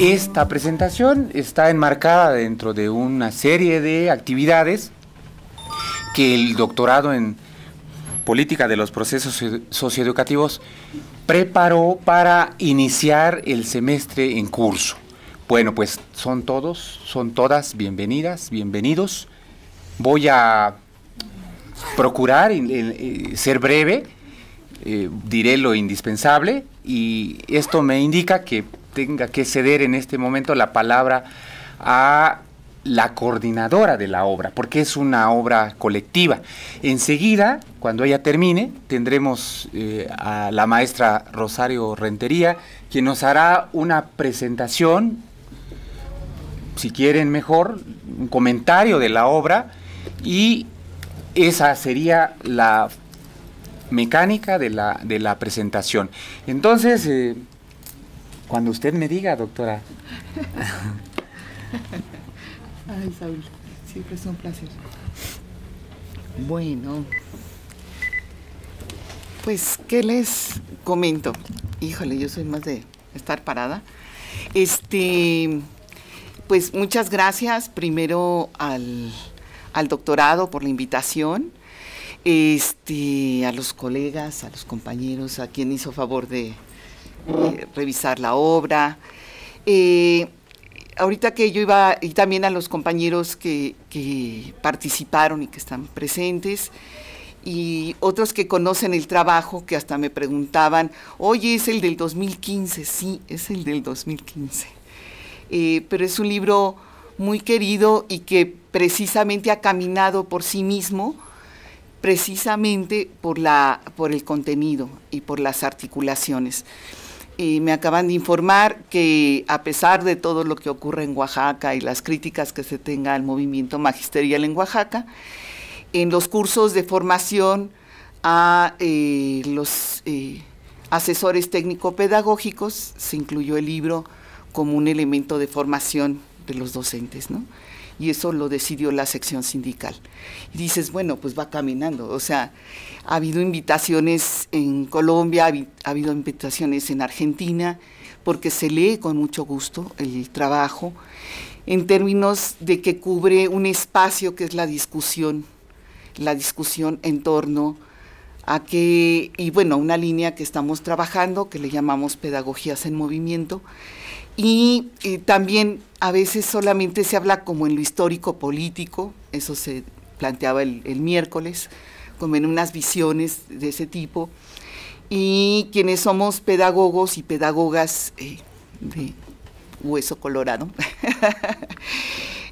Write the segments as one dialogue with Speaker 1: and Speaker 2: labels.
Speaker 1: Esta presentación está enmarcada dentro de una serie de actividades que el doctorado en política de los procesos socioeducativos, preparó para iniciar el semestre en curso. Bueno, pues son todos, son todas bienvenidas, bienvenidos. Voy a procurar eh, ser breve, eh, diré lo indispensable y esto me indica que tenga que ceder en este momento la palabra a la coordinadora de la obra, porque es una obra colectiva. Enseguida, cuando ella termine, tendremos eh, a la maestra Rosario Rentería, quien nos hará una presentación, si quieren mejor, un comentario de la obra, y esa sería la mecánica de la, presentación. Entonces, eh, cuando usted me diga, doctora.
Speaker 2: Ay, Saúl, siempre es un placer. Bueno, pues, ¿qué les comento? Híjole, yo soy más de estar parada. Este, pues muchas gracias primero al, doctorado por la invitación, este, a los colegas, a los compañeros, a quien hizo favor de eh, revisar la obra. Eh, ahorita que yo iba, y también a los compañeros que, participaron y que están presentes, y otros que conocen el trabajo, que hasta me preguntaban, oye, es el del 2015, sí, es el del 2015. Eh, pero es un libro muy querido y que precisamente ha caminado por sí mismo, precisamente por, la, por el contenido y por las articulaciones me acaban de informar que a pesar de todo lo que ocurre en Oaxaca y las críticas que se tenga al movimiento magisterial en Oaxaca, en los cursos de formación a eh, los eh, asesores técnico-pedagógicos se incluyó el libro como un elemento de formación de los docentes, ¿no? Y eso lo decidió la sección sindical. Y dices, bueno, pues va caminando, o sea, ha habido invitaciones en Colombia, ha habido invitaciones en Argentina, porque se lee con mucho gusto el trabajo, en términos de que cubre un espacio que es la discusión, la discusión en torno a que, y bueno, una línea que estamos trabajando, que le llamamos pedagogías en movimiento, y, también a veces solamente se habla como en lo histórico político, eso se planteaba el miércoles, en unas visiones de ese tipo. Y quienes somos pedagogos y pedagogas eh, de Hueso Colorado.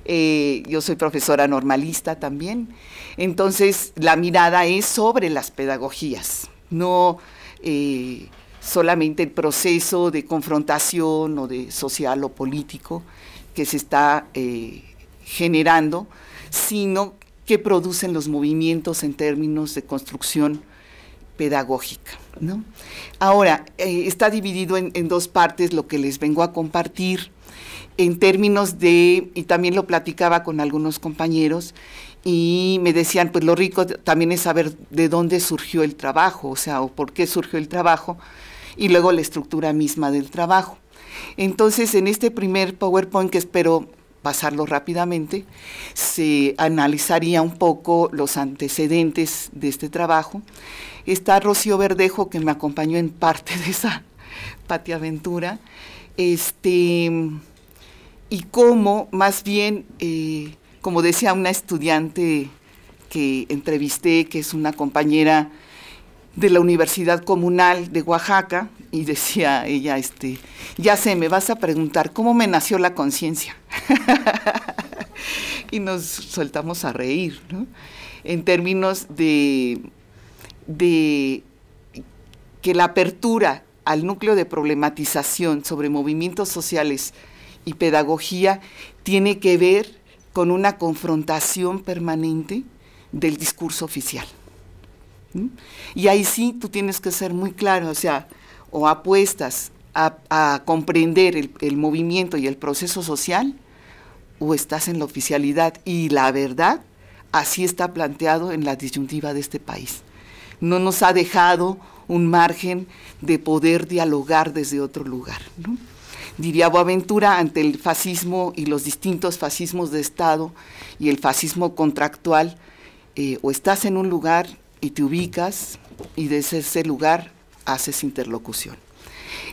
Speaker 2: Eh, yo soy profesora normalista también. Entonces, la mirada es sobre las pedagogías, no eh, solamente el proceso de confrontación o de social o político que se está generando, sino que producen los movimientos en términos de construcción pedagógica. Ahora, eh, está dividido en, en, dos partes lo que les vengo a compartir en términos de, y también lo platicaba con algunos compañeros, y me decían, pues lo rico también es saber de dónde surgió el trabajo, o sea, o por qué surgió el trabajo, y luego la estructura misma del trabajo. Entonces, en este primer PowerPoint que espero pasarlo rápidamente, se analizaría un poco los antecedentes de este trabajo. Está Rocío Verdejo, que me acompañó en parte de esa patiaventura, este, y cómo más bien, eh, como decía una estudiante que entrevisté, que es una compañera de la Universidad Comunal de Oaxaca, y decía ella, este, ya sé, me vas a preguntar cómo me nació la conciencia. y nos soltamos a reír, ¿no? En términos de, de que la apertura al núcleo de problematización sobre movimientos sociales y pedagogía tiene que ver con una confrontación permanente del discurso oficial. Y ahí sí tú tienes que ser muy claro, o sea, o apuestas a, comprender el, movimiento y el proceso social, o estás en la oficialidad. Y la verdad, así está planteado en la disyuntiva de este país. No nos ha dejado un margen de poder dialogar desde otro lugar. diría Boaventura, ante el fascismo y los distintos fascismos de Estado y el fascismo contractual, eh, o estás en un lugar y te ubicas y desde ese lugar haces interlocución.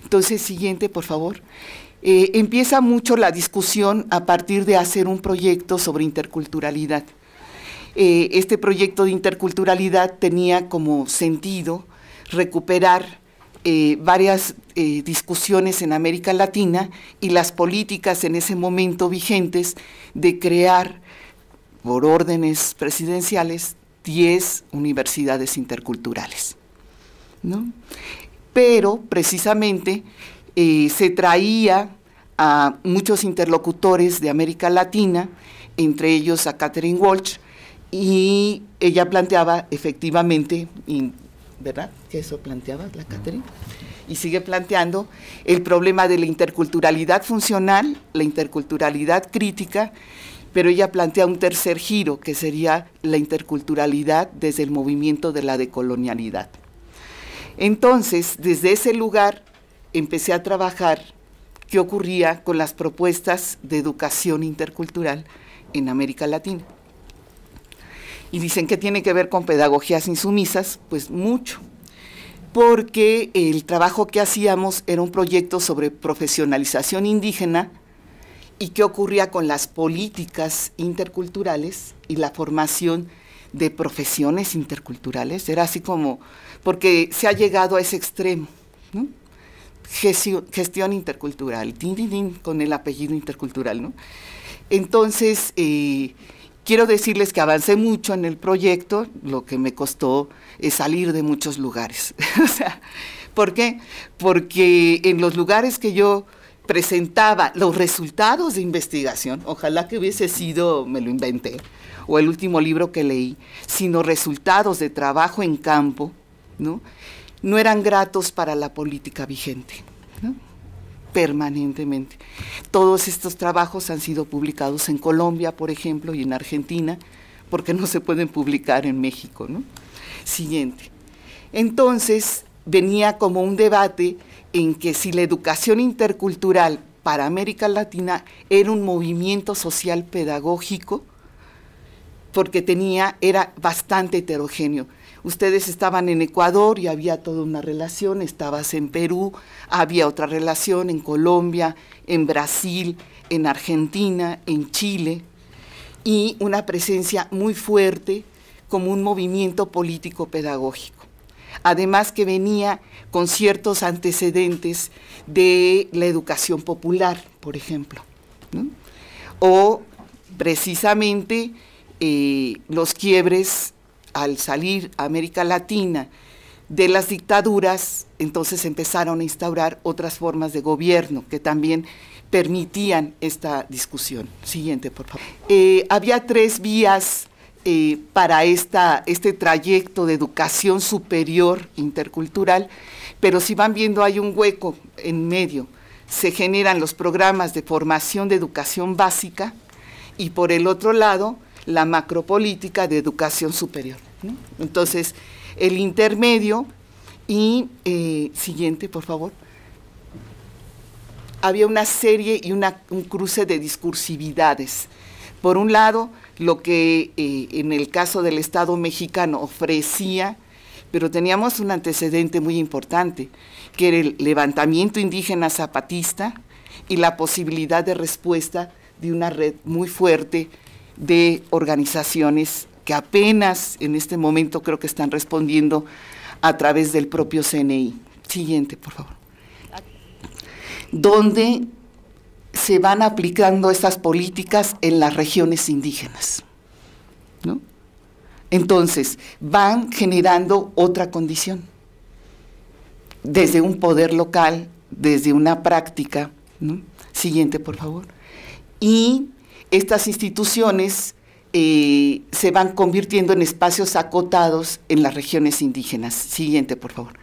Speaker 2: Entonces, siguiente, por favor. Eh, empieza mucho la discusión a partir de hacer un proyecto sobre interculturalidad. Eh, este proyecto de interculturalidad tenía como sentido recuperar eh, varias discusiones en América Latina y las políticas en ese momento vigentes de crear, por órdenes presidenciales, 10 universidades interculturales. Pero precisamente eh, se traía a muchos interlocutores de América Latina, entre ellos a Catherine Walsh, y ella planteaba efectivamente, ¿verdad? Eso planteaba la Catherine, y sigue planteando el problema de la interculturalidad funcional, la interculturalidad crítica, pero ella plantea un tercer giro, que sería la interculturalidad desde el movimiento de la decolonialidad. Entonces, desde ese lugar empecé a trabajar qué ocurría con las propuestas de educación intercultural en América Latina. Y dicen que tiene que ver con pedagogías insumisas, pues mucho, porque el trabajo que hacíamos era un proyecto sobre profesionalización indígena y qué ocurría con las políticas interculturales y la formación de profesiones interculturales. Era así como, porque se ha llegado a ese extremo, Gestión, intercultural, con el apellido intercultural, Entonces, eh, quiero decirles que avancé mucho en el proyecto, lo que me costó es salir de muchos lugares. o sea, ¿Por qué? Porque en los lugares que yo presentaba los resultados de investigación, ojalá que hubiese sido, me lo inventé, o el último libro que leí, sino resultados de trabajo en campo, ¿no? no eran gratos para la política vigente, permanentemente. Todos estos trabajos han sido publicados en Colombia, por ejemplo, y en Argentina, porque no se pueden publicar en México. Siguiente. Entonces, venía como un debate en que si la educación intercultural para América Latina era un movimiento social pedagógico porque tenía, era bastante heterogéneo. Ustedes estaban en Ecuador y había toda una relación, estabas en Perú, había otra relación en Colombia, en Brasil, en Argentina, en Chile, y una presencia muy fuerte como un movimiento político pedagógico. Además que venía con ciertos antecedentes de la educación popular, por ejemplo, o precisamente eh, los quiebres al salir a América Latina de las dictaduras, entonces empezaron a instaurar otras formas de gobierno que también permitían esta discusión. Siguiente, por favor. Eh, había tres vías eh, para este trayecto de educación superior intercultural, pero si van viendo hay un hueco en medio. Se generan los programas de formación de educación básica y por el otro lado la macropolítica de educación superior. Entonces, el intermedio y eh, siguiente, por favor. Había una serie y un cruce de discursividades. Por un lado, lo que eh, en el caso del Estado mexicano ofrecía, pero teníamos un antecedente muy importante, que era el levantamiento indígena zapatista y la posibilidad de respuesta de una red muy fuerte de organizaciones que apenas en este momento creo que están respondiendo a través del propio CNI. Siguiente, por favor. Donde se van aplicando estas políticas en las regiones indígenas. ¿no? Entonces, van generando otra condición, desde un poder local, desde una práctica. ¿no? Siguiente, por favor. Y estas instituciones eh, se van convirtiendo en espacios acotados en las regiones indígenas. Siguiente, por favor.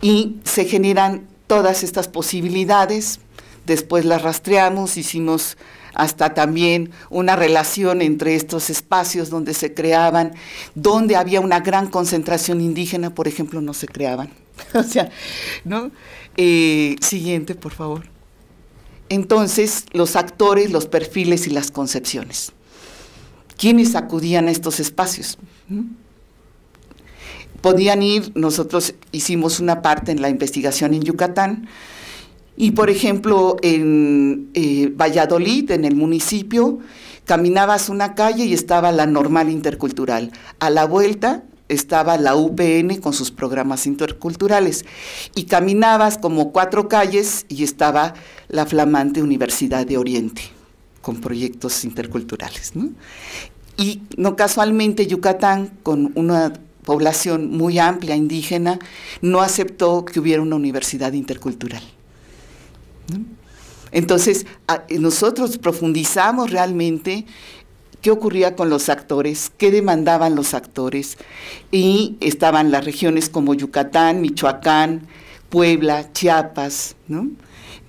Speaker 2: Y se generan todas estas posibilidades, después las rastreamos, hicimos hasta también una relación entre estos espacios donde se creaban, donde había una gran concentración indígena, por ejemplo, no se creaban. o sea, ¿no? Eh, siguiente, por favor entonces los actores, los perfiles y las concepciones. ¿Quiénes acudían a estos espacios? Podían ir, nosotros hicimos una parte en la investigación en Yucatán, y por ejemplo en eh, Valladolid, en el municipio, caminabas una calle y estaba la normal intercultural. A la vuelta estaba la UPN con sus programas interculturales. Y caminabas como cuatro calles y estaba la flamante Universidad de Oriente con proyectos interculturales. Y no casualmente Yucatán, con una población muy amplia indígena, no aceptó que hubiera una universidad intercultural. Entonces, nosotros profundizamos realmente qué ocurría con los actores, qué demandaban los actores. Y estaban las regiones como Yucatán, Michoacán, Puebla, Chiapas,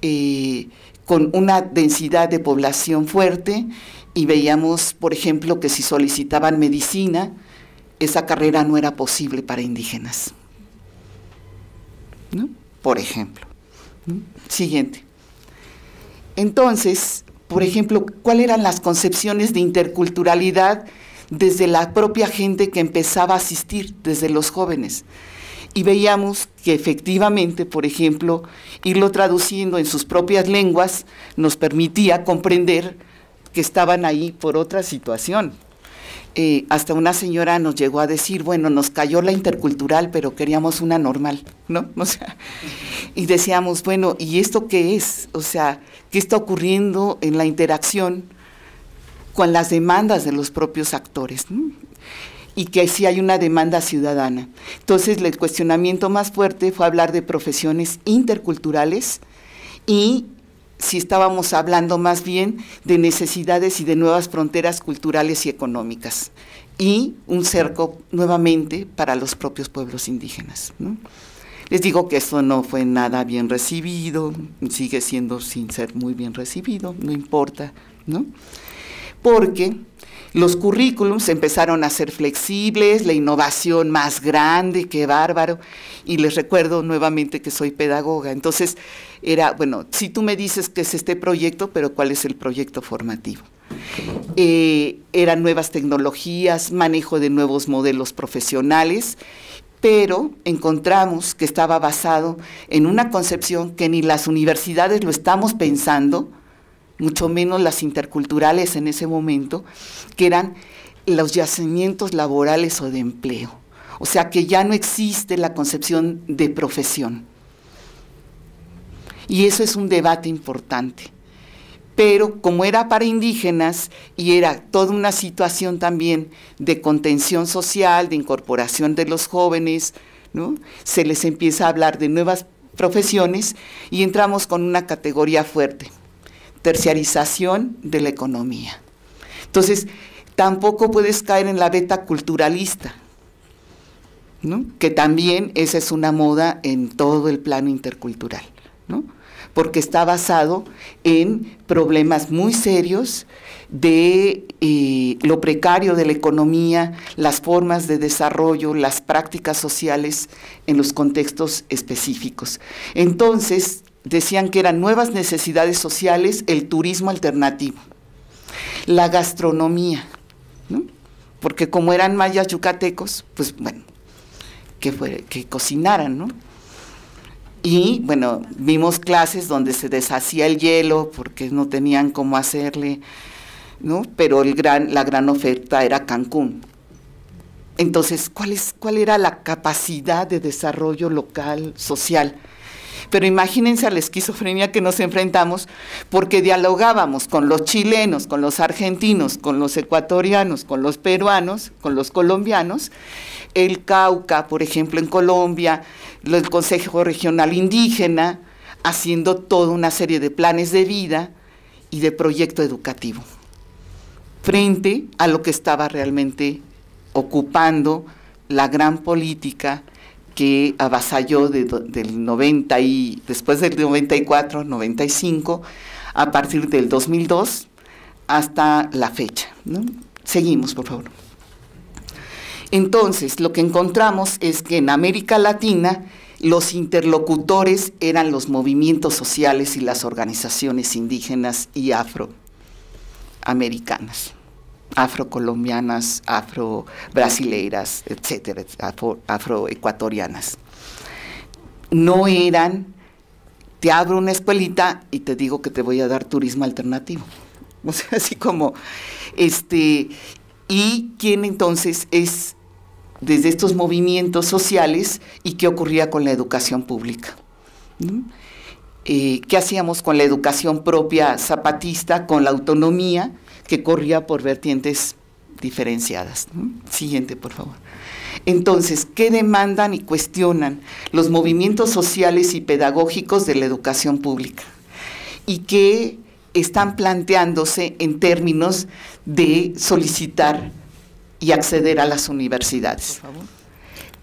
Speaker 2: eh, con una densidad de población fuerte y veíamos, por ejemplo, que si solicitaban medicina, esa carrera no era posible para indígenas. Por ejemplo. Siguiente. Entonces, por ejemplo, cuáles eran las concepciones de interculturalidad desde la propia gente que empezaba a asistir, desde los jóvenes. Y veíamos que efectivamente, por ejemplo, irlo traduciendo en sus propias lenguas nos permitía comprender que estaban ahí por otra situación. Eh, hasta una señora nos llegó a decir, bueno, nos cayó la intercultural, pero queríamos una normal, ¿no? O sea, y decíamos, bueno, ¿y esto qué es? O sea, ¿qué está ocurriendo en la interacción con las demandas de los propios actores? Y que sí hay una demanda ciudadana. Entonces, el cuestionamiento más fuerte fue hablar de profesiones interculturales y si estábamos hablando más bien de necesidades y de nuevas fronteras culturales y económicas y un cerco nuevamente para los propios pueblos indígenas. ¿no? Les digo que esto no fue nada bien recibido, sigue siendo sin ser muy bien recibido, no importa, ¿no? Porque los currículums empezaron a ser flexibles, la innovación más grande, qué bárbaro. Y les recuerdo nuevamente que soy pedagoga. Entonces, era, bueno, si tú me dices que es este proyecto, pero ¿cuál es el proyecto formativo? Eh, eran nuevas tecnologías, manejo de nuevos modelos profesionales pero encontramos que estaba basado en una concepción que ni las universidades lo estamos pensando, mucho menos las interculturales en ese momento, que eran los yacimientos laborales o de empleo. O sea que ya no existe la concepción de profesión. Y eso es un debate importante. Pero como era para indígenas y era toda una situación también de contención social, de incorporación de los jóvenes, se les empieza a hablar de nuevas profesiones y entramos con una categoría fuerte, terciarización de la economía. Entonces, tampoco puedes caer en la beta culturalista, que también esa es una moda en todo el plano intercultural, porque está basado en problemas muy serios de eh, lo precario de la economía, las formas de desarrollo, las prácticas sociales en los contextos específicos. Entonces, decían que eran nuevas necesidades sociales, el turismo alternativo, la gastronomía, porque como eran mayas yucatecos, pues bueno, que, fue, que cocinaran, ¿no? Y bueno, vimos clases donde se deshacía el hielo porque no tenían cómo hacerle, ¿no? Pero el gran, la gran oferta era Cancún. Entonces, ¿cuál era la capacidad de desarrollo local, social? pero imagínense la esquizofrenia que nos enfrentamos porque dialogábamos con los chilenos, con los argentinos, con los ecuatorianos, con los peruanos, con los colombianos, el Cauca, por ejemplo, en Colombia, el Consejo Regional Indígena, haciendo toda una serie de planes de vida y de proyecto educativo, frente a lo que estaba realmente ocupando la gran política que avasalló del 90 y después del 94, 95, a partir del 2002 hasta la fecha. Seguimos, por favor. Entonces, lo que encontramos es que en América Latina los interlocutores eran los movimientos sociales y las organizaciones indígenas y afroamericanas afrocolombianas, afrobrasileiras, etcétera, afroecuatorianas. No eran, te abro una escuelita y te digo que te voy a dar turismo alternativo. O sea, así como, este, y quién entonces es desde estos movimientos sociales y qué ocurría con la educación pública. Eh, ¿Qué hacíamos con la educación propia zapatista, con la autonomía? que corría por vertientes diferenciadas. Siguiente, por favor. Entonces, ¿qué demandan y cuestionan los movimientos sociales y pedagógicos de la educación pública? ¿Y qué están planteándose en términos de solicitar y acceder a las universidades?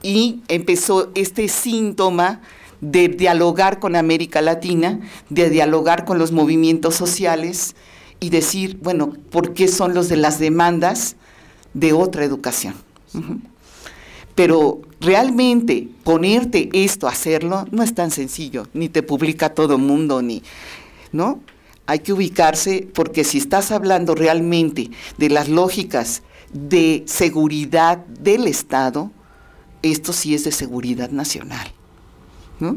Speaker 2: Y empezó este síntoma de dialogar con América Latina, de dialogar con los movimientos sociales, y decir, bueno, ¿por qué son los de las demandas de otra educación? Pero realmente ponerte esto, a hacerlo, no es tan sencillo, ni te publica todo el mundo, ni, ¿no? Hay que ubicarse porque si estás hablando realmente de las lógicas de seguridad del Estado, esto sí es de seguridad nacional, ¿no?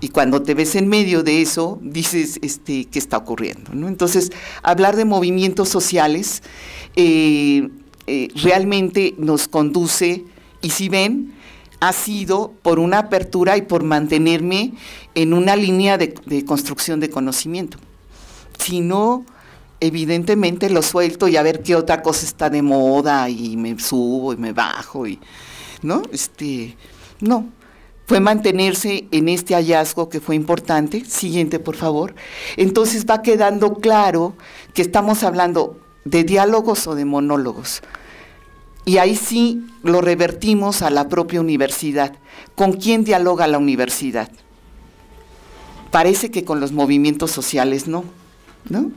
Speaker 2: Y cuando te ves en medio de eso, dices, este, ¿qué está ocurriendo? Entonces, hablar de movimientos sociales eh, eh, realmente nos conduce, y si ven, ha sido por una apertura y por mantenerme en una línea de, de construcción de conocimiento. Si no, evidentemente lo suelto y a ver qué otra cosa está de moda y me subo y me bajo y no este no fue mantenerse en este hallazgo que fue importante. Siguiente, por favor. Entonces va quedando claro que estamos hablando de diálogos o de monólogos. Y ahí sí lo revertimos a la propia universidad. ¿Con quién dialoga la universidad? Parece que con los movimientos sociales no, ¿no?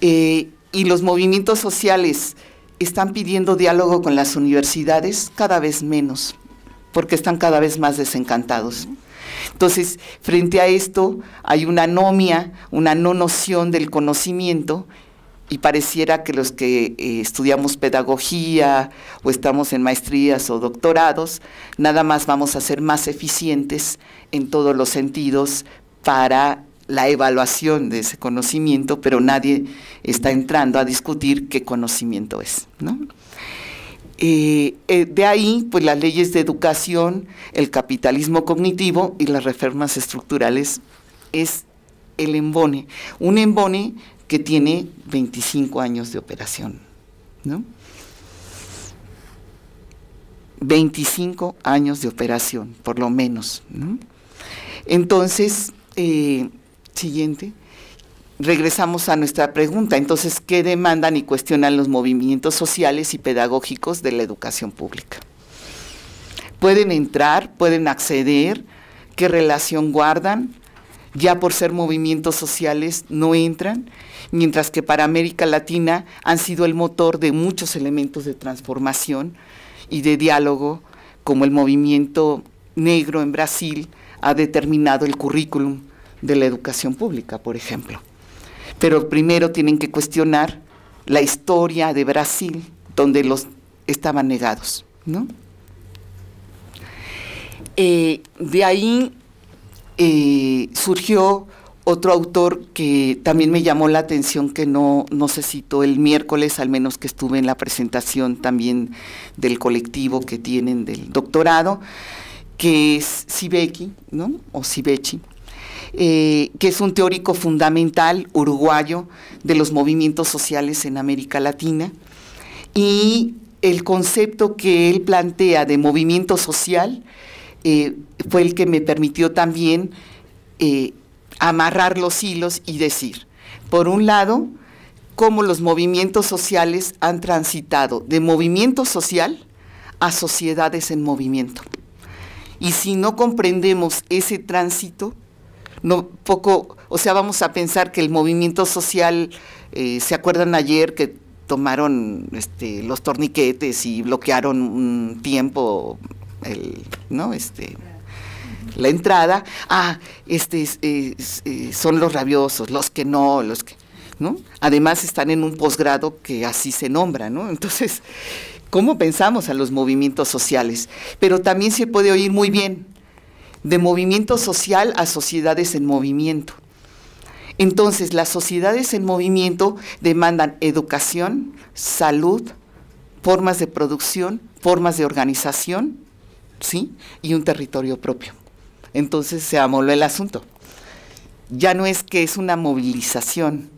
Speaker 2: Eh, y los movimientos sociales están pidiendo diálogo con las universidades cada vez menos porque están cada vez más desencantados. Entonces, frente a esto hay una anomia, una no noción del conocimiento y pareciera que los que eh, estudiamos pedagogía o estamos en maestrías o doctorados, nada más vamos a ser más eficientes en todos los sentidos para la evaluación de ese conocimiento, pero nadie está entrando a discutir qué conocimiento es, ¿no? Eh, eh, de ahí, pues las leyes de educación, el capitalismo cognitivo y las reformas estructurales es el embone, un embone que tiene 25 años de operación, ¿no? 25 años de operación, por lo menos. Entonces, eh, siguiente regresamos a nuestra pregunta. Entonces, ¿qué demandan y cuestionan los movimientos sociales y pedagógicos de la educación pública? ¿Pueden entrar? ¿Pueden acceder? ¿Qué relación guardan? Ya por ser movimientos sociales no entran, mientras que para América Latina han sido el motor de muchos elementos de transformación y de diálogo, como el movimiento negro en Brasil ha determinado el currículum de la educación pública, por ejemplo. Pero primero tienen que cuestionar la historia de Brasil, donde los estaban negados, eh, de ahí eh, surgió otro autor que también me llamó la atención, que no, se citó el miércoles, al menos que estuve en la presentación también del colectivo que tienen del doctorado, que es Sibeki, ¿no? O Sibechi, eh, que es un teórico fundamental uruguayo de los movimientos sociales en América Latina. Y el concepto que él plantea de movimiento social eh, fue el que me permitió también eh, amarrar los hilos y decir, por un lado, cómo los movimientos sociales han transitado de movimiento social a sociedades en movimiento. Y si no comprendemos ese tránsito, no poco, o sea, vamos a pensar que el movimiento social, eh, ¿se acuerdan ayer que tomaron este, los torniquetes y bloquearon un tiempo el, ¿no? este, la entrada? Ah, este, eh, son los rabiosos, los que no, los que... ¿no? Además están en un posgrado que así se nombra, ¿no? Entonces, ¿cómo pensamos a los movimientos sociales? Pero también se puede oír muy bien de movimiento social a sociedades en movimiento. Entonces, las sociedades en movimiento demandan educación, salud, formas de producción, formas de organización, ¿sí? Y un territorio propio. Entonces se amoló el asunto. Ya no es que es una movilización,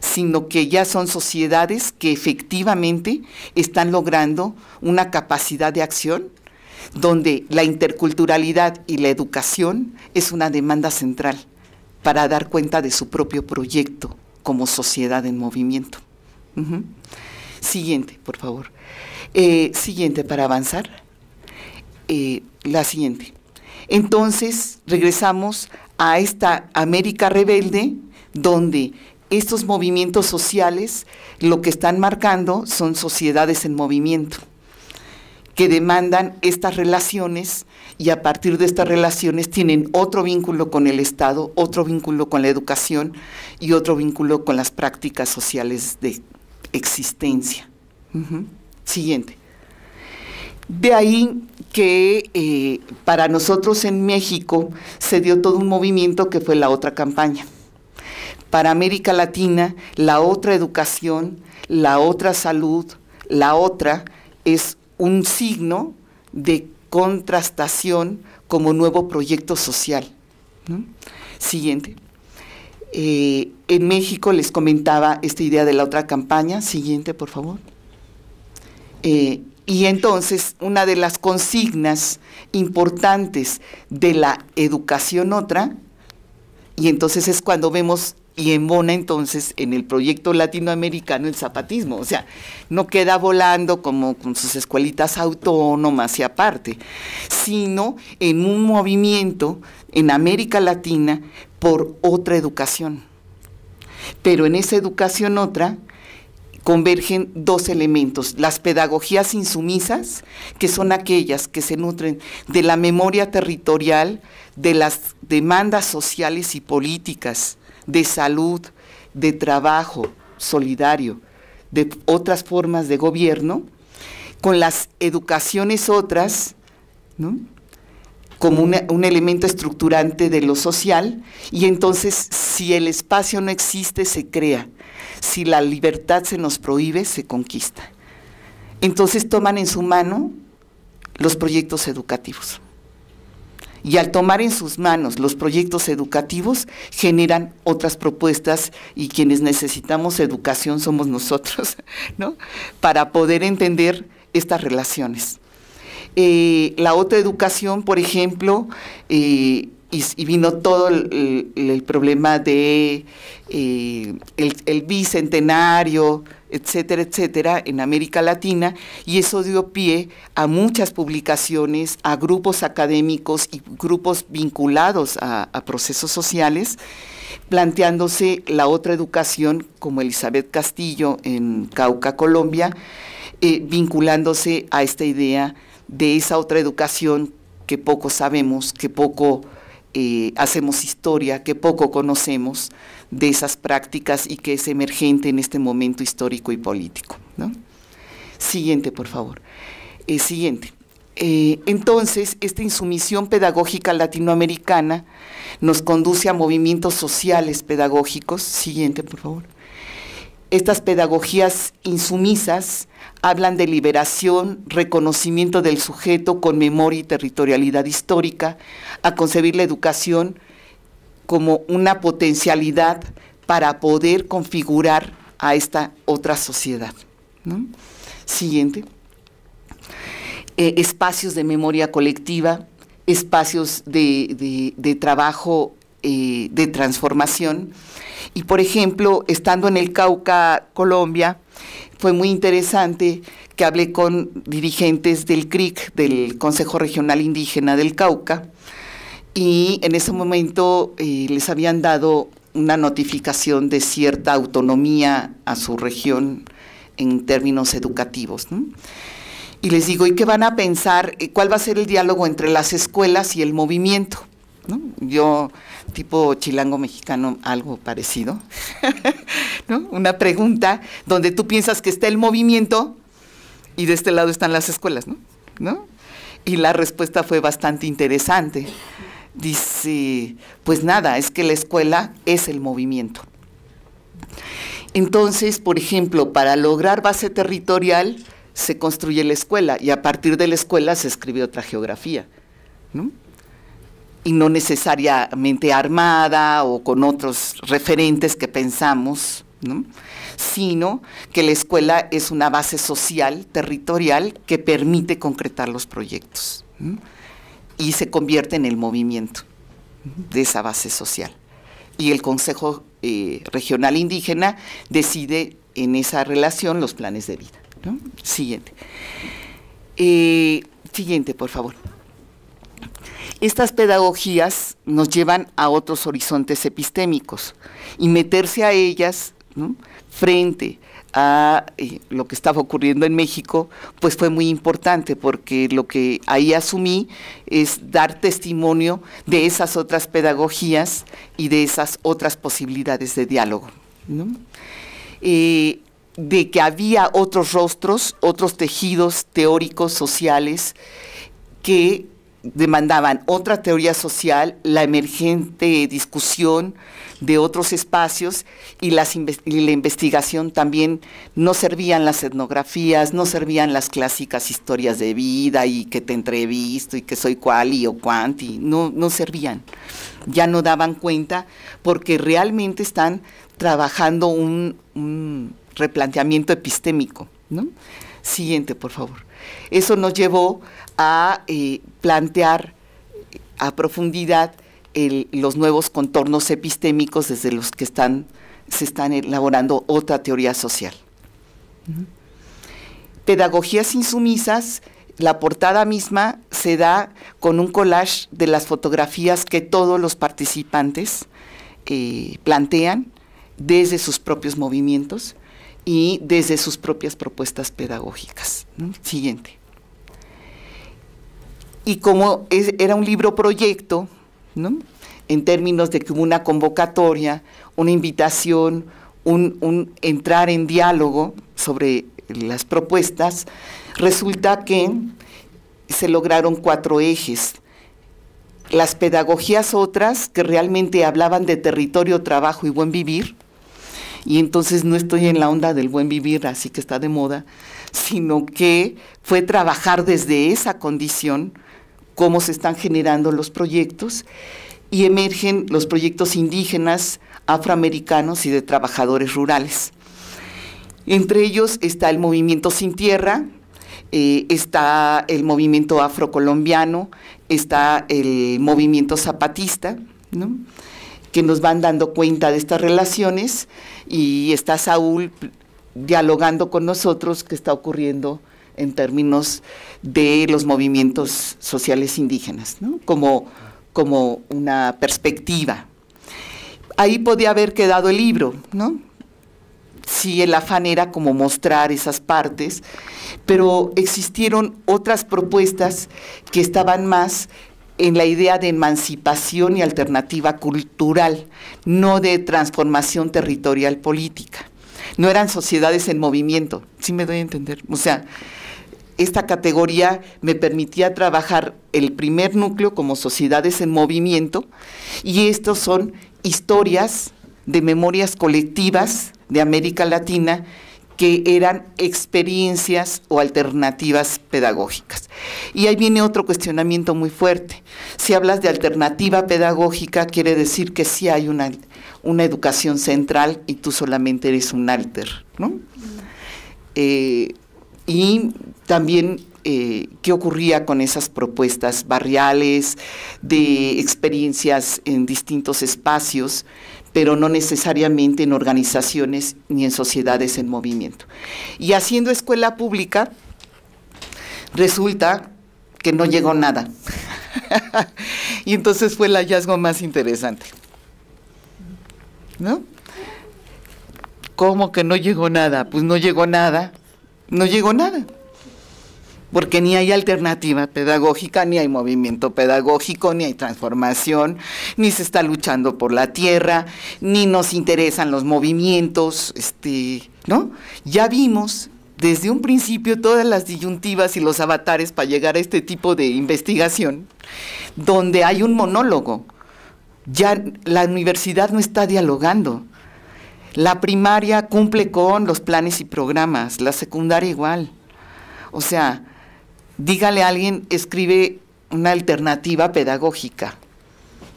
Speaker 2: sino que ya son sociedades que efectivamente están logrando una capacidad de acción donde la interculturalidad y la educación es una demanda central para dar cuenta de su propio proyecto como sociedad en movimiento. Siguiente, por favor. Eh, siguiente, para avanzar. Eh, la siguiente. Entonces, regresamos a esta América rebelde, donde estos movimientos sociales lo que están marcando son sociedades en movimiento que demandan estas relaciones y a partir de estas relaciones tienen otro vínculo con el Estado, otro vínculo con la educación y otro vínculo con las prácticas sociales de existencia. Siguiente. De ahí que eh, para nosotros en México se dio todo un movimiento que fue la otra campaña. Para América Latina, la otra educación, la otra salud, la otra es un signo de contrastación como nuevo proyecto social. Siguiente. Eh, en México les comentaba esta idea de la otra campaña. Siguiente, por favor. Eh, y entonces, una de las consignas importantes de la educación otra, y entonces es cuando vemos y embona entonces en el proyecto latinoamericano el zapatismo. O sea, no queda volando como con sus escuelitas autónomas y aparte, sino en un movimiento en América Latina por otra educación. Pero en esa educación otra convergen dos elementos, las pedagogías insumisas, que son aquellas que se nutren de la memoria territorial, de las demandas sociales y políticas, de salud, de trabajo solidario, de otras formas de gobierno, con las educaciones otras, como un elemento estructurante de lo social, y entonces si el espacio no existe, se crea. Si la libertad se nos prohíbe, se conquista. Entonces toman en su mano los proyectos educativos y al tomar en sus manos los proyectos educativos generan otras propuestas y quienes necesitamos educación somos nosotros, ¿no? Para poder entender estas relaciones. Eh, la otra educación, por ejemplo, eh, y, vino todo el, problema de eh, el, bicentenario, etcétera, etcétera, en América Latina, y eso dio pie a muchas publicaciones, a grupos académicos y grupos vinculados a, procesos sociales, planteándose la otra educación, como Elizabeth Castillo en Cauca, Colombia, eh, vinculándose a esta idea de esa otra educación que poco sabemos, que poco eh, hacemos historia, que poco conocemos de esas prácticas y que es emergente en este momento histórico y político. Siguiente, por favor. Eh, siguiente. Eh, entonces, esta insumisión pedagógica latinoamericana nos conduce a movimientos sociales pedagógicos. Siguiente, por favor. Estas pedagogías insumisas hablan de liberación, reconocimiento del sujeto con memoria y territorialidad histórica, a concebir la educación como una potencialidad para poder configurar a esta otra sociedad. Siguiente. Eh, espacios de memoria colectiva, espacios de, trabajo eh, de transformación. Y por ejemplo, estando en el Cauca, Colombia, fue muy interesante que hablé con dirigentes del CRIC, del Consejo Regional Indígena del Cauca, y en ese momento eh, les habían dado una notificación de cierta autonomía a su región en términos educativos. Y les digo, ¿y qué van a pensar? Eh, ¿Cuál va a ser el diálogo entre las escuelas y el movimiento? Yo, tipo chilango mexicano, algo parecido. Una pregunta donde tú piensas que está el movimiento y de este lado están las escuelas, ¿no? Y la respuesta fue bastante interesante. Dice, pues nada, es que la escuela es el movimiento. Entonces, por ejemplo, para lograr base territorial se construye la escuela y a partir de la escuela se escribe otra geografía, y no necesariamente armada o con otros referentes que pensamos ¿no? sino que la escuela es una base social, territorial, que permite concretar los proyectos y se convierte en el movimiento de esa base social. Y el Consejo eh, Regional Indígena decide en esa relación los planes de vida. Siguiente. Eh, siguiente, por favor. Estas pedagogías nos llevan a otros horizontes epistémicos y meterse a ellas frente a eh, lo que estaba ocurriendo en México, pues fue muy importante porque lo que ahí asumí es dar testimonio de esas otras pedagogías y de esas otras posibilidades de diálogo. Eh, de que había otros rostros, otros tejidos teóricos, sociales, que demandaban otra teoría social, la emergente discusión, de otros espacios y, la investigación también no servían las etnografías, no servían las clásicas historias de vida y que te entrevisto y que soy cual y o cuanti, no, no servían. Ya no daban cuenta porque realmente están trabajando un, replanteamiento epistémico. ¿no? Siguiente, por favor. Eso nos llevó a eh, plantear a profundidad los nuevos contornos epistémicos desde los que están, se están elaborando otra teoría social. Pedagogías insumisas, la portada misma se da con un collage de las fotografías que todos los participantes eh, plantean desde sus propios movimientos y desde sus propias propuestas pedagógicas. Siguiente. Y como era un libro proyecto, en términos de que hubo una convocatoria, una invitación, un entrar en diálogo sobre las propuestas, resulta que se lograron cuatro ejes. Las pedagogías otras que realmente hablaban de territorio, trabajo y buen vivir, y entonces no estoy en la onda del buen vivir, así que está de moda, sino que fue trabajar desde esa condición cómo se están generando los proyectos y emergen los proyectos indígenas, afroamericanos y de trabajadores rurales. Entre ellos está el movimiento Sin Tierra, eh, está el movimiento afrocolombiano, está el movimiento zapatista, que nos van dando cuenta de estas relaciones y está Saúl dialogando con nosotros qué está ocurriendo en términos de los movimientos sociales indígenas, como, como una perspectiva. Ahí podía haber quedado el libro, ¿no? Si el afán era como mostrar esas partes, pero existieron otras propuestas que estaban más en la idea de emancipación y alternativa cultural, no de transformación territorial política. No eran sociedades en movimiento, si me doy a entender. O sea, esta categoría me permitía trabajar el primer núcleo como sociedades en movimiento y estos son historias de memorias colectivas de América Latina que eran experiencias o alternativas pedagógicas. Y ahí viene otro cuestionamiento muy fuerte. Si hablas de alternativa pedagógica, quiere decir que sí hay una, una educación central y tú solamente eres un alter, ¿no? Eh, y también eh, qué ocurría con esas propuestas barriales, de experiencias en distintos espacios, pero no necesariamente en organizaciones ni en sociedades en movimiento. Y haciendo escuela pública, resulta que no llegó nada. y entonces fue el hallazgo más interesante. ¿No? ¿Cómo que no llegó nada? Pues no llegó nada no llegó nada. Porque ni hay alternativa pedagógica, ni hay movimiento pedagógico, ni hay transformación, ni se está luchando por la tierra, ni nos interesan los movimientos, este, ¿no? Ya vimos desde un principio todas las disyuntivas y los avatares para llegar a este tipo de investigación, donde hay un monólogo. Ya la universidad no está dialogando, la primaria cumple con los planes y programas, la secundaria igual. O sea, dígale a alguien, escribe una alternativa pedagógica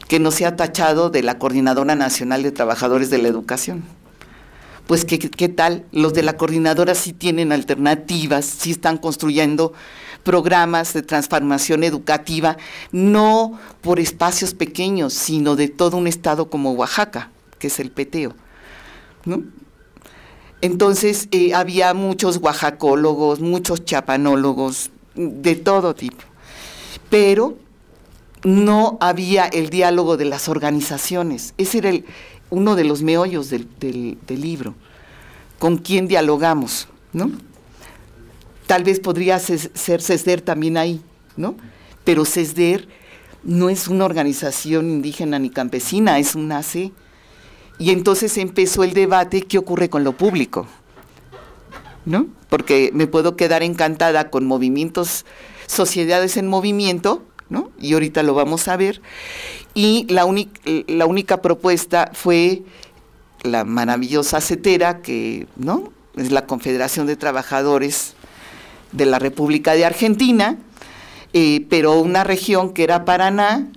Speaker 2: que no sea tachado de la Coordinadora Nacional de Trabajadores de la Educación. Pues ¿qué, tal, los de la coordinadora sí tienen alternativas, sí están construyendo programas de transformación educativa, no por espacios pequeños, sino de todo un estado como Oaxaca, que es el peteo. ¿no? Entonces eh, había muchos oaxacólogos, muchos chapanólogos, de todo tipo. Pero no había el diálogo de las organizaciones. Ese era uno de los meollos del, libro. ¿Con quién dialogamos? ¿no? Tal vez podría ser CESDER también ahí, ¿no? Pero CESDER no es una organización indígena ni campesina, es una C. Y entonces empezó el debate, ¿qué ocurre con lo público? ¿No? Porque me puedo quedar encantada con movimientos, sociedades en movimiento, ¿no? Y ahorita lo vamos a ver. Y la, la única propuesta fue la maravillosa CETERA, que, ¿no? Es la Confederación de Trabajadores de la República de Argentina, eh, pero una región que era Paraná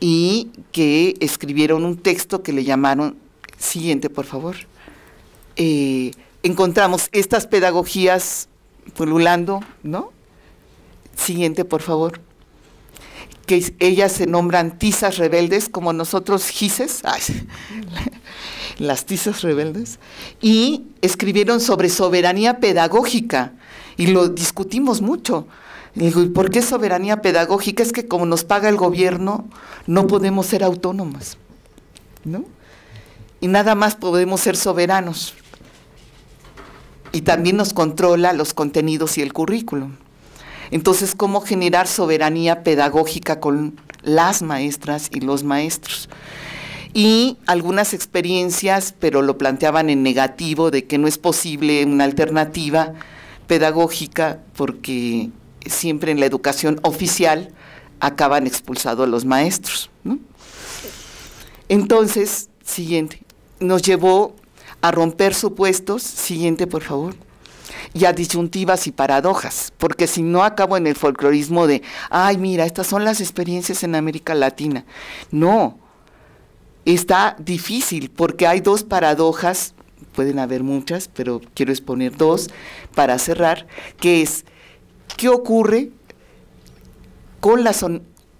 Speaker 2: y que escribieron un texto que le llamaron Siguiente, por favor. Eh, encontramos estas pedagogías pululando, ¿no? Siguiente, por favor. Que ellas se nombran tizas rebeldes, como nosotros gises, las tizas rebeldes, y escribieron sobre soberanía pedagógica, y lo discutimos mucho. por qué soberanía pedagógica? Es que como nos paga el gobierno, no podemos ser autónomas, ¿no? y nada más podemos ser soberanos. Y también nos controla los contenidos y el currículum. Entonces, ¿cómo generar soberanía pedagógica con las maestras y los maestros? Y algunas experiencias, pero lo planteaban en negativo, de que no es posible una alternativa pedagógica porque siempre en la educación oficial acaban expulsados los maestros. Entonces, siguiente nos llevó a romper supuestos, siguiente por favor, y a disyuntivas y paradojas, porque si no acabo en el folclorismo de, ay, mira, estas son las experiencias en América Latina. No, está difícil porque hay dos paradojas, pueden haber muchas, pero quiero exponer dos para cerrar, que es, ¿qué ocurre con las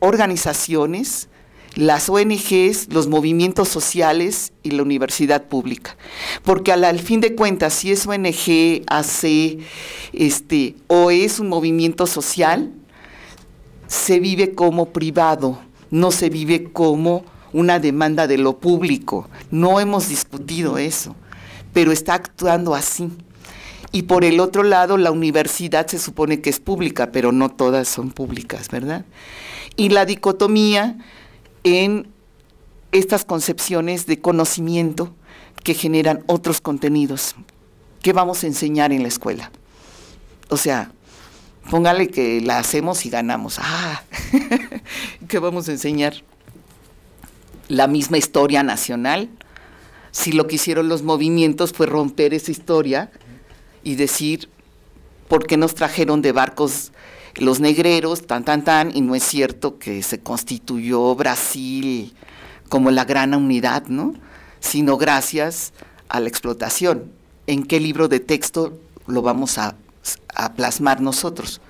Speaker 2: organizaciones las ONGs, los movimientos sociales y la universidad pública. Porque al, fin de cuentas, si es ONG, AC, este, o es un movimiento social, se vive como privado, no se vive como una demanda de lo público. No hemos discutido eso, pero está actuando así. Y por el otro lado, la universidad se supone que es pública, pero no todas son públicas, ¿verdad? Y la dicotomía en estas concepciones de conocimiento que generan otros contenidos. ¿Qué vamos a enseñar en la escuela? O sea, póngale que la hacemos y ganamos. Ah, ¿qué vamos a enseñar? La misma historia nacional. Si lo que hicieron los movimientos fue romper esa historia y decir por qué nos trajeron de barcos los negreros, tan, tan, tan, y no es cierto que se constituyó Brasil como la gran unidad, ¿no? Sino gracias a la explotación. ¿En qué libro de texto lo vamos a, plasmar nosotros?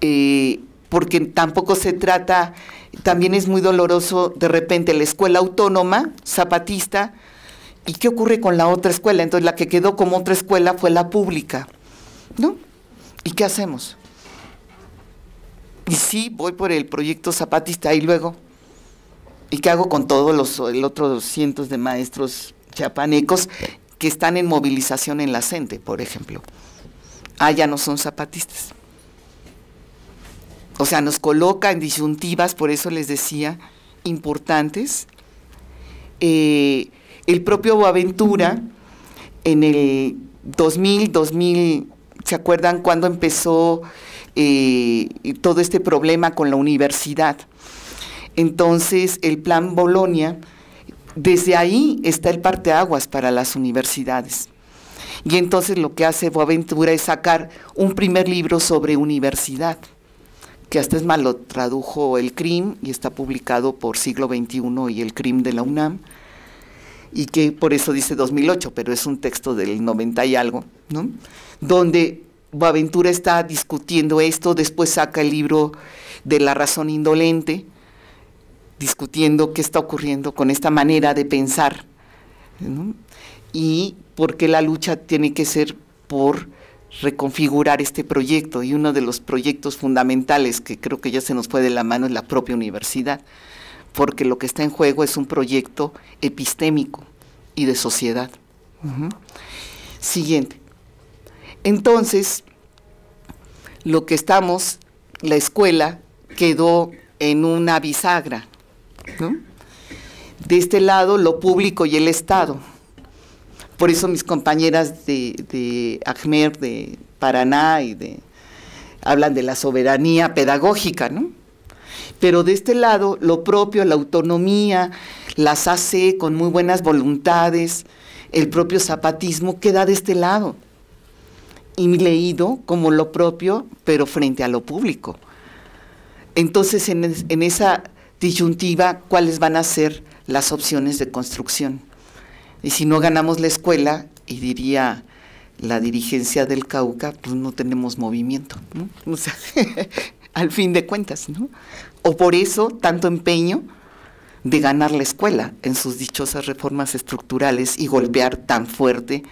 Speaker 2: Eh, porque tampoco se trata, también es muy doloroso de repente la escuela autónoma, zapatista, ¿y qué ocurre con la otra escuela? Entonces la que quedó como otra escuela fue la pública, ¿no? ¿Y qué hacemos? Y sí, voy por el proyecto zapatista y luego, ¿y qué hago con todos los otros cientos de maestros chiapanecos que están en movilización en la gente, por ejemplo? Ah, ya no son zapatistas. O sea, nos coloca en disyuntivas, por eso les decía, importantes. Eh, el propio Boaventura, en el 2000, 2000, ¿se acuerdan cuando empezó todo este problema con la universidad. Entonces, el plan Bolonia, desde ahí está el parteaguas para las universidades. Y entonces lo que hace Boaventura es sacar un primer libro sobre universidad, que hasta es malo, tradujo el CRIM y está publicado por Siglo XXI y el CRIM de la UNAM, y que por eso dice 2008, pero es un texto del 90 y algo, ¿no? Donde Boaventura está discutiendo esto, después saca el libro de la razón indolente, discutiendo qué está ocurriendo con esta manera de pensar y por qué la lucha tiene que ser por reconfigurar este proyecto. Y uno de los proyectos fundamentales que creo que ya se nos fue de la mano es la propia universidad, porque lo que está en juego es un proyecto epistémico y de sociedad. Siguiente. Entonces, lo que estamos, la escuela quedó en una bisagra, De este lado, lo público y el Estado. Por eso mis compañeras de, de de Paraná y de hablan de la soberanía pedagógica, ¿no? Pero de este lado, lo propio, la autonomía, las hace con muy buenas voluntades, el propio zapatismo queda de este lado y leído como lo propio, pero frente a lo público. Entonces, en, esa disyuntiva, ¿cuáles van a ser las opciones de construcción? Y si no ganamos la escuela, y diría la dirigencia del Cauca, pues no tenemos movimiento, al fin de cuentas, ¿no? O por eso tanto empeño de ganar la escuela en sus dichosas reformas estructurales y golpear tan fuerte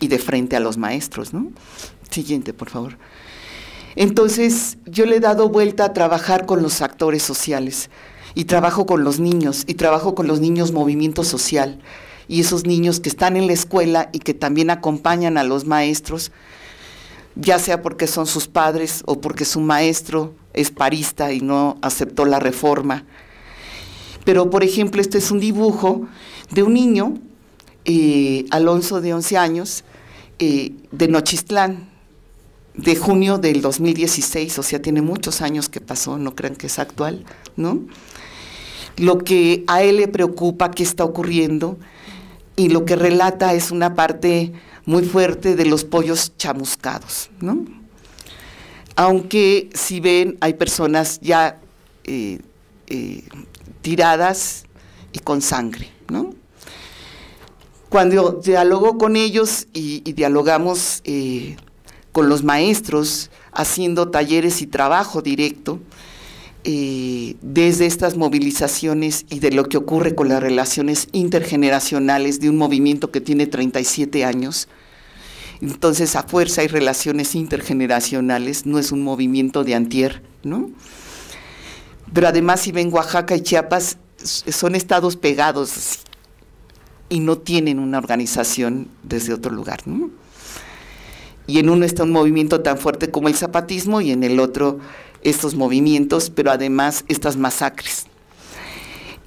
Speaker 2: y de frente a los maestros, ¿no? Siguiente, por favor. Entonces, yo le he dado vuelta a trabajar con los actores sociales y trabajo con los niños y trabajo con los niños movimiento social y esos niños que están en la escuela y que también acompañan a los maestros, ya sea porque son sus padres o porque su maestro es parista y no aceptó la reforma. Pero, por ejemplo, este es un dibujo de un niño Alonso de 11 años de Nochistlán, de junio del 2016, o sea, tiene muchos años que pasó, no crean que es actual, ¿no? Lo que a él le preocupa, qué está ocurriendo, y lo que relata es una parte muy fuerte de los pollos chamuscados, ¿no? Aunque si ven, hay personas ya eh, eh, tiradas y con sangre, ¿no? Cuando dialogo con ellos y, dialogamos eh, con los maestros, haciendo talleres y trabajo directo, eh, desde estas movilizaciones y de lo que ocurre con las relaciones intergeneracionales de un movimiento que tiene 37 años. Entonces, a fuerza hay relaciones intergeneracionales, no es un movimiento de antier, ¿no? Pero además, si ven Oaxaca y Chiapas, son estados pegados, y no tienen una organización desde otro lugar. Y en uno está un movimiento tan fuerte como el zapatismo y en el otro estos movimientos, pero además estas masacres.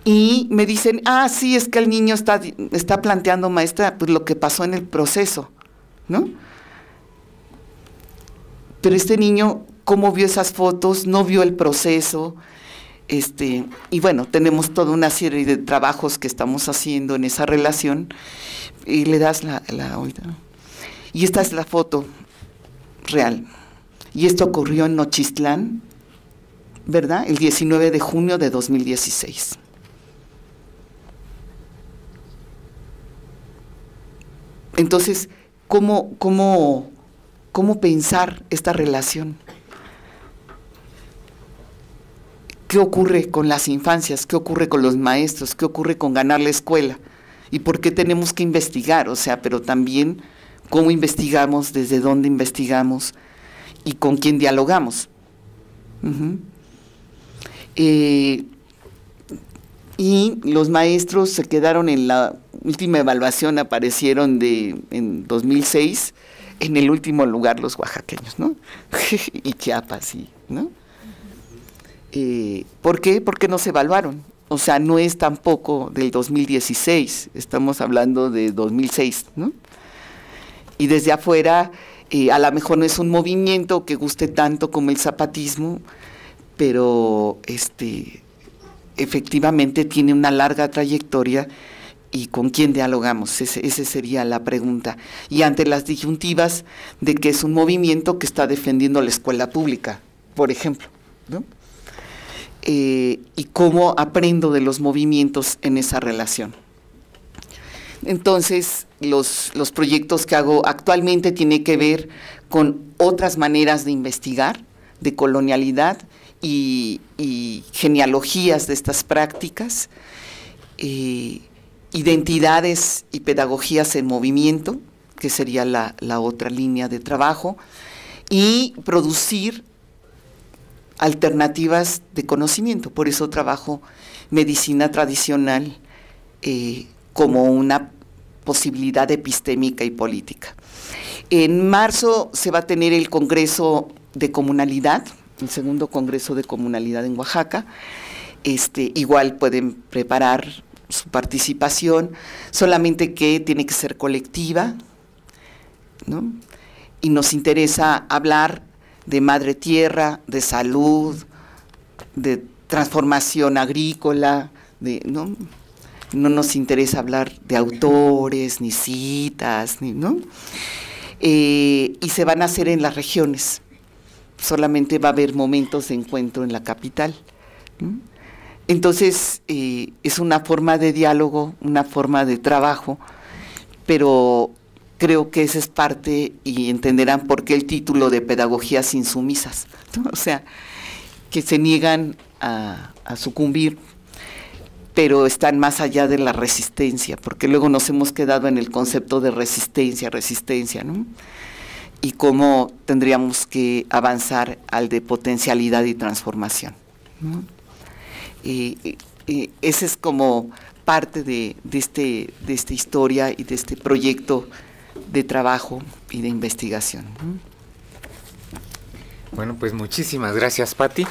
Speaker 2: Y me dicen, ah, sí, es que el niño está, está planteando, maestra, pues lo que pasó en el proceso, ¿no? Pero este niño, ¿cómo vio esas fotos? No vio el proceso, este, y bueno, tenemos toda una serie de trabajos que estamos haciendo en esa relación. Y le das la, la Y esta es la foto real. Y esto ocurrió en Nochistlán, ¿verdad? El 19 de junio de 2016. Entonces, ¿cómo, cómo pensar esta relación? ¿Qué ocurre con las infancias? ¿Qué ocurre con los maestros? ¿Qué ocurre con ganar la escuela? ¿Y por qué tenemos que investigar? O sea, pero también cómo investigamos, desde dónde investigamos y con quién dialogamos. Eh, y los maestros se quedaron en la última evaluación, aparecieron de, en 2006 en el último lugar los oaxaqueños, ¿no? y Chiapas, sí, ¿no? Eh, ¿Por qué? Porque no se evaluaron. O sea, no es tampoco del 2016, estamos hablando de 2006, ¿no? Y desde afuera, eh, a lo mejor no es un movimiento que guste tanto como el zapatismo, pero este, efectivamente tiene una larga trayectoria y con quién dialogamos, esa sería la pregunta. Y ante las disyuntivas de que es un movimiento que está defendiendo la escuela pública, por ejemplo, ¿no? Eh, y cómo aprendo de los movimientos en esa relación. Entonces, los, proyectos que hago actualmente tienen que ver con otras maneras de investigar, de colonialidad y, genealogías de estas prácticas, eh, identidades y pedagogías en movimiento, que sería la otra línea de trabajo, y producir alternativas de conocimiento. Por eso trabajo medicina tradicional eh, como una posibilidad epistémica y política. En marzo se va a tener el Congreso de Comunalidad, el segundo Congreso de Comunalidad en Oaxaca. Este, igual pueden preparar su participación, solamente que tiene que ser colectiva, ¿no? Y nos interesa hablar de madre tierra, de salud, de transformación agrícola, de, ¿no? nos interesa hablar de autores, ni citas, ni, ¿no? Eh, y se van a hacer en las regiones. Solamente va a haber momentos de encuentro en la capital. Entonces, eh, es una forma de diálogo, una forma de trabajo, pero creo que esa es parte y entenderán por qué el título de pedagogías insumisas, o sea, que se niegan a, sucumbir pero están más allá de la resistencia, porque luego nos hemos quedado en el concepto de resistencia, resistencia, ¿no? Y cómo tendríamos que avanzar al de potencialidad y transformación. ¿no? Y, eh, eh, eh, ese es como parte de, este, de esta historia y de este proyecto de trabajo y de investigación. Bueno, pues muchísimas gracias, Patti.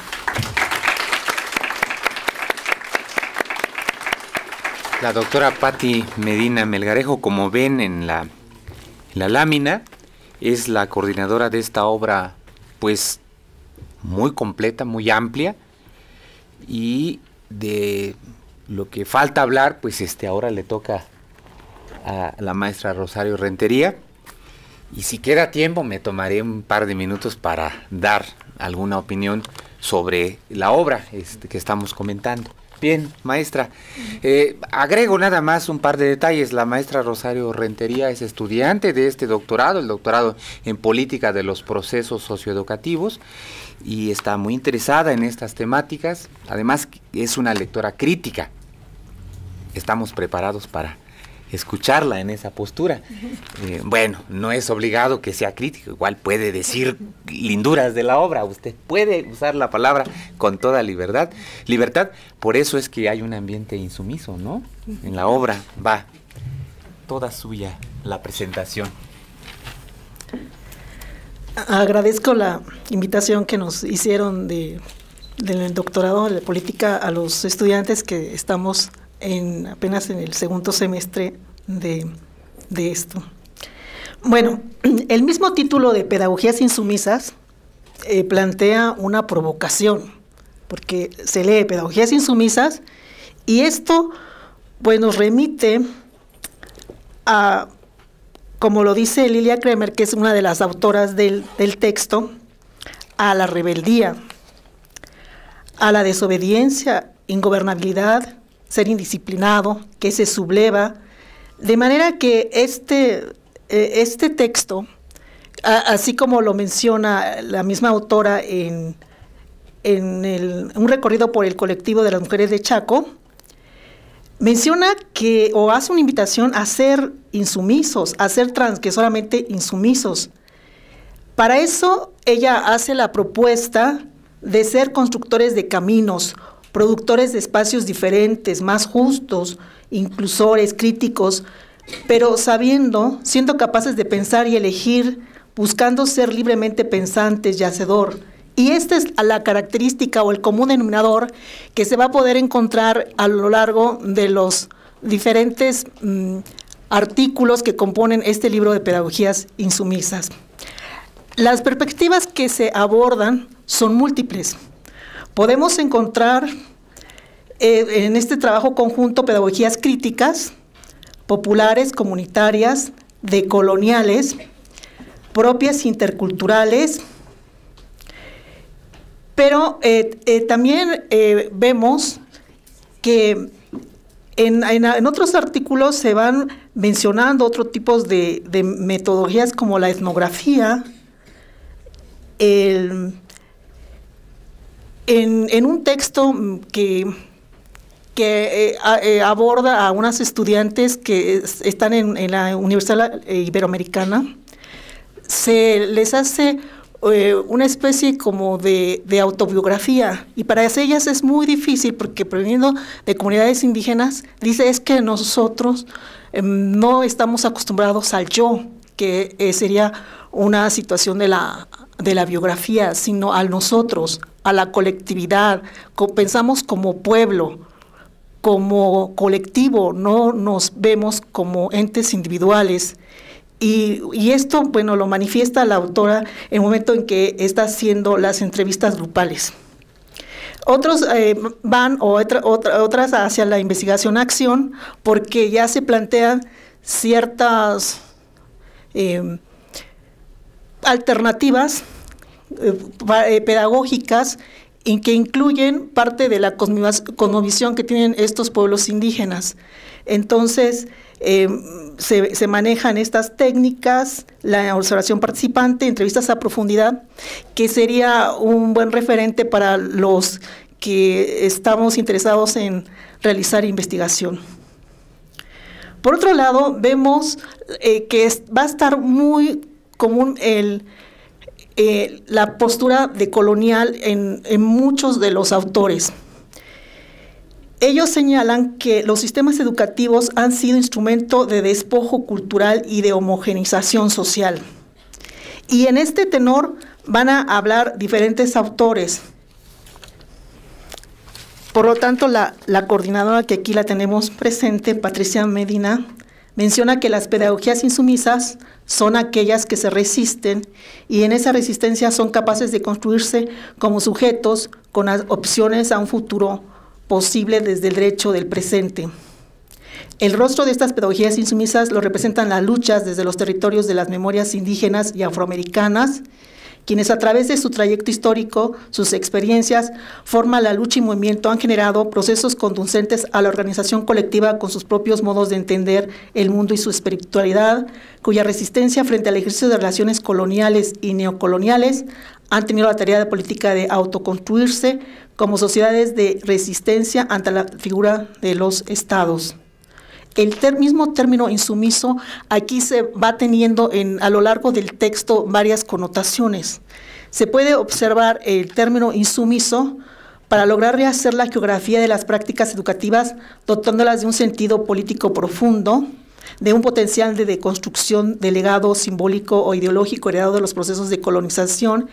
Speaker 1: La doctora Patti Medina Melgarejo, como ven en la, la lámina, es la coordinadora de esta obra, pues muy completa, muy amplia, y de lo que falta hablar, pues este ahora le toca a la maestra Rosario Rentería. Y si queda tiempo, me tomaré un par de minutos para dar alguna opinión sobre la obra este, que estamos comentando. Bien, maestra. Eh, agrego nada más un par de detalles. La maestra Rosario Rentería es estudiante de este doctorado, el doctorado en política de los procesos socioeducativos, y está muy interesada en estas temáticas. Además, es una lectora crítica. Estamos preparados para escucharla en esa postura. Eh, bueno, no es obligado que sea crítico, igual puede decir linduras de la obra, usted puede usar la palabra con toda libertad, libertad, por eso es que hay un ambiente insumiso, ¿no? En la obra va toda suya la presentación.
Speaker 3: Agradezco la invitación que nos hicieron del doctorado de política a los estudiantes que estamos apenas en el segundo semestre de, esto. Bueno, el mismo título de Pedagogías Insumisas eh, plantea una provocación, porque se lee Pedagogías Insumisas y esto bueno, nos remite a, como lo dice Lilia Kremer, que es una de las autoras del texto, a la rebeldía, a la desobediencia, ingobernabilidad, ser indisciplinado, que se subleva. De manera que este, eh, este texto, así como lo menciona la misma autora en, un recorrido por el colectivo de las mujeres de Chaco, menciona que o hace una invitación a ser insumisos, a ser solamente insumisos. Para eso ella hace la propuesta de ser constructores de caminos productores de espacios diferentes, más justos, inclusores, críticos, pero sabiendo, siendo capaces de pensar y elegir, buscando ser libremente pensantes y hacedor. Y esta es la característica o el común denominador que se va a poder encontrar a lo largo de los diferentes mm, artículos que componen este libro de pedagogías insumisas. Las perspectivas que se abordan son múltiples. Podemos encontrar eh, en este trabajo conjunto pedagogías críticas, populares, comunitarias, decoloniales, propias interculturales, pero eh, eh, también vemos que en, otros artículos se van mencionando otros tipos de, de metodologías como la etnografía, el, en, un texto que eh, eh, aborda a unas estudiantes que están en, la Universidad Iberoamericana, se les hace eh, una especie como de, autobiografía. Y para ellas es muy difícil porque proveniendo de comunidades indígenas, dice es que nosotros em, no estamos acostumbrados al yo, que sería una situación de la, de la biografía, sino al nosotros, a la colectividad, pensamos como pueblo, como colectivo, no nos vemos como entes individuales. Y, esto, bueno, lo manifiesta la autora en el momento en que está haciendo las entrevistas grupales. Otros eh, van o otras hacia la investigación-acción porque ya se plantean ciertas eh, alternativas eh, eh, pedagógicas en que incluyen parte de la cosmovisión que tienen estos pueblos indígenas. Entonces, eh, se, manejan estas técnicas, la observación participante, entrevistas a profundidad, que sería un buen referente para los que estamos interesados en realizar investigación. Por otro lado, vemos que va a estar muy común el, eh, la postura de colonial en, muchos de los autores. Ellos señalan que los sistemas educativos han sido instrumento de despojo cultural y de homogenización social. Y en este tenor van a hablar diferentes autores. Por lo tanto, la coordinadora que aquí la tenemos presente, Patricia Medina, menciona que las pedagogías insumisas son aquellas que se resisten y en esa resistencia son capaces de construirse como sujetos con opciones a un futuro posible desde el derecho del presente. El rostro de estas pedagogías insumisas lo representan las luchas desde los territorios de las memorias indígenas y afroamericanas quienes a través de su trayecto histórico, sus experiencias, forma la lucha y movimiento han generado procesos conducentes a la organización colectiva con sus propios modos de entender el mundo y su espiritualidad, cuya resistencia frente al ejercicio de relaciones coloniales y neocoloniales han tenido la tarea de política de autoconstruirse como sociedades de resistencia ante la figura de los estados. El mismo término insumiso aquí se va teniendo a lo largo del texto varias connotaciones. Se puede observar el término insumiso para lograr rehacer la geografía de las prácticas educativas dotándolas de un sentido político profundo, de un potencial de deconstrucción del legado simbólico o ideológico heredado de los procesos de colonización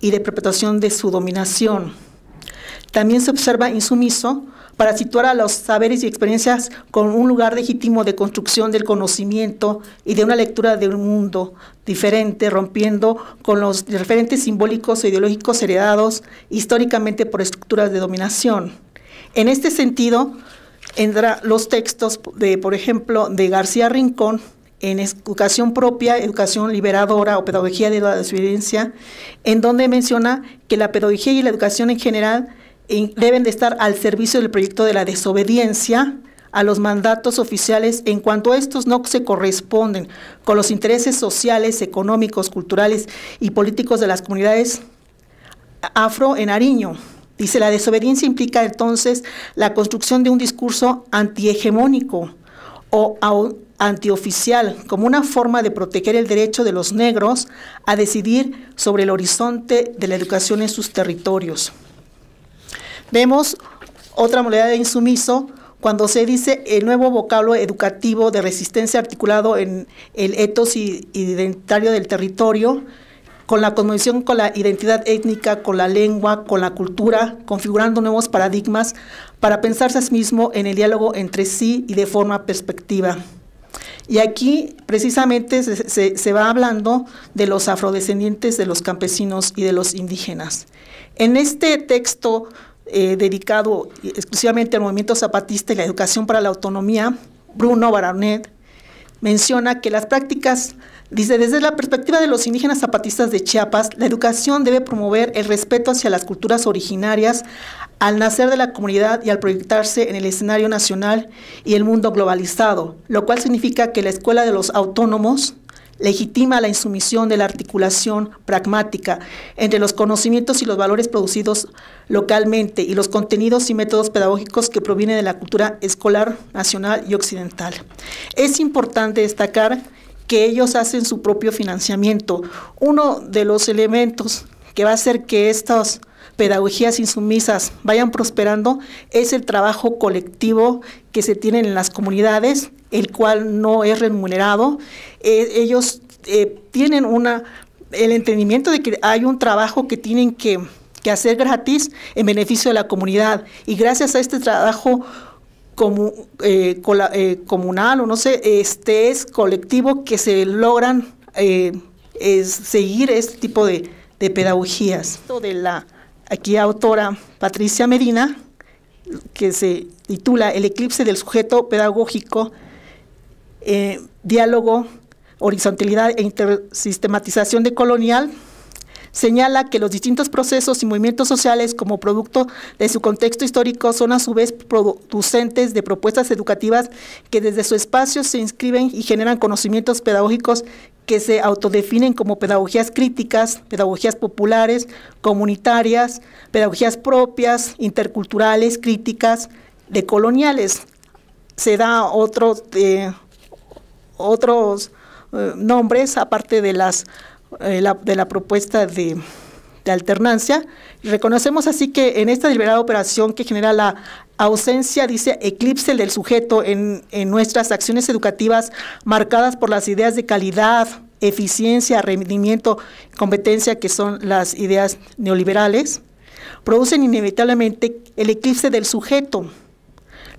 Speaker 3: y de perpetuación de su dominación. También se observa insumiso para situar a los saberes y experiencias con un lugar legítimo de construcción del conocimiento y de una lectura de un mundo diferente, rompiendo con los referentes simbólicos o ideológicos heredados históricamente por estructuras de dominación. En este sentido, entra los textos de, por ejemplo, de García Rincón, en educación propia, educación liberadora o pedagogía de la desobediencia, en donde menciona que la pedagogía y la educación en general deben de estar al servicio del proyecto de la desobediencia a los mandatos oficiales en cuanto estos no se corresponden con los intereses sociales, económicos, culturales y políticos de las comunidades afro en Ariño. Dice, la desobediencia implica entonces la construcción de un discurso antihegemónico o antioficial como una forma de proteger el derecho de los negros a decidir sobre el horizonte de la educación en sus territorios. Vemos otra modalidad de insumiso cuando se dice el nuevo vocablo educativo de resistencia articulado en el etos identitario del territorio, con la conmoción con la identidad étnica, con la lengua, con la cultura, configurando nuevos paradigmas para pensarse a sí mismo en el diálogo entre sí y de forma perspectiva. Y aquí precisamente se, se, va hablando de los afrodescendientes, de los campesinos y de los indígenas. En este texto eh, dedicado exclusivamente al movimiento zapatista y la educación para la autonomía, Bruno Baronet, menciona que las prácticas, dice, desde la perspectiva de los indígenas zapatistas de Chiapas, la educación debe promover el respeto hacia las culturas originarias al nacer de la comunidad y al proyectarse en el escenario nacional y el mundo globalizado, lo cual significa que la escuela de los autónomos legitima la insumisión de la articulación pragmática entre los conocimientos y los valores producidos localmente y los contenidos y métodos pedagógicos que provienen de la cultura escolar nacional y occidental. Es importante destacar que ellos hacen su propio financiamiento. Uno de los elementos que va a hacer que estas pedagogías insumisas vayan prosperando es el trabajo colectivo que se tiene en las comunidades, el cual no es remunerado eh, ellos eh, tienen una, el entendimiento de que hay un trabajo que tienen que, que hacer gratis en beneficio de la comunidad. Y gracias a este trabajo eh, eh, comunal o no sé, este es colectivo que se logran es seguir este tipo de, de pedagogías. De la aquí autora Patricia Medina, que se titula El eclipse del sujeto pedagógico, eh, diálogo Horizontalidad e Intersistematización de Colonial, señala que los distintos procesos y movimientos sociales como producto de su contexto histórico son a su vez producentes de propuestas educativas que desde su espacio se inscriben y generan conocimientos pedagógicos que se autodefinen como pedagogías críticas, pedagogías populares, comunitarias, pedagogías propias, interculturales, críticas, decoloniales. Se da otro, eh, otros eh, nombres, aparte de, las, eh, la, de la propuesta de, de alternancia. Reconocemos así que en esta deliberada operación que genera la ausencia, dice, eclipse del sujeto en, en nuestras acciones educativas marcadas por las ideas de calidad, eficiencia, rendimiento, competencia, que son las ideas neoliberales, producen inevitablemente el eclipse del sujeto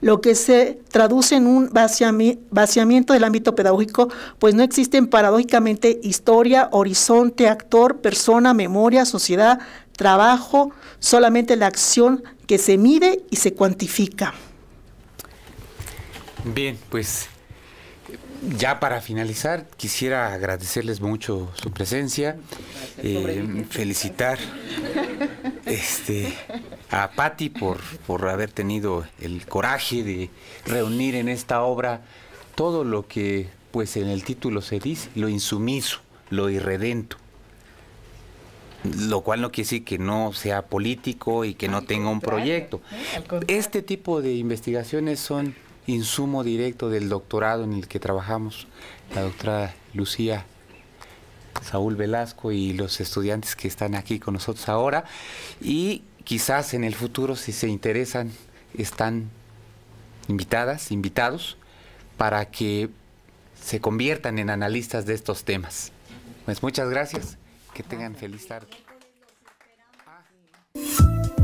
Speaker 3: lo que se traduce en un vaciamiento del ámbito pedagógico, pues no existen paradójicamente historia, horizonte, actor, persona, memoria, sociedad, trabajo, solamente la acción que se mide y se cuantifica.
Speaker 1: Bien, pues ya para finalizar, quisiera agradecerles mucho su presencia, eh, felicitar este, a Patti por, por haber tenido el coraje de reunir en esta obra todo lo que, pues en el título se dice, lo insumiso, lo irredento. Lo cual no quiere decir que no sea político y que no tenga un proyecto. Este tipo de investigaciones son insumo directo del doctorado en el que trabajamos, la doctora Lucía Saúl Velasco y los estudiantes que están aquí con nosotros ahora. Y quizás en el futuro, si se interesan, están invitadas, invitados, para que se conviertan en analistas de estos temas. Pues muchas gracias, que tengan feliz tarde. Ah.